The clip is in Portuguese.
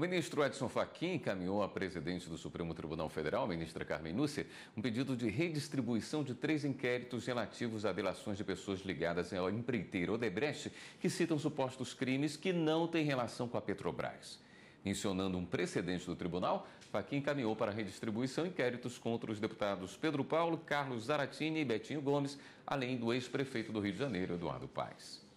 O ministro Edson Fachin encaminhou à presidente do Supremo Tribunal Federal, ministra Carmen Núcia, um pedido de redistribuição de três inquéritos relativos a delações de pessoas ligadas ao empreiteiro Odebrecht que citam supostos crimes que não têm relação com a Petrobras. Mencionando um precedente do tribunal, Fachin encaminhou para redistribuição inquéritos contra os deputados Pedro Paulo, Carlos Zaratini e Betinho Gomes, além do ex-prefeito do Rio de Janeiro, Eduardo Paes.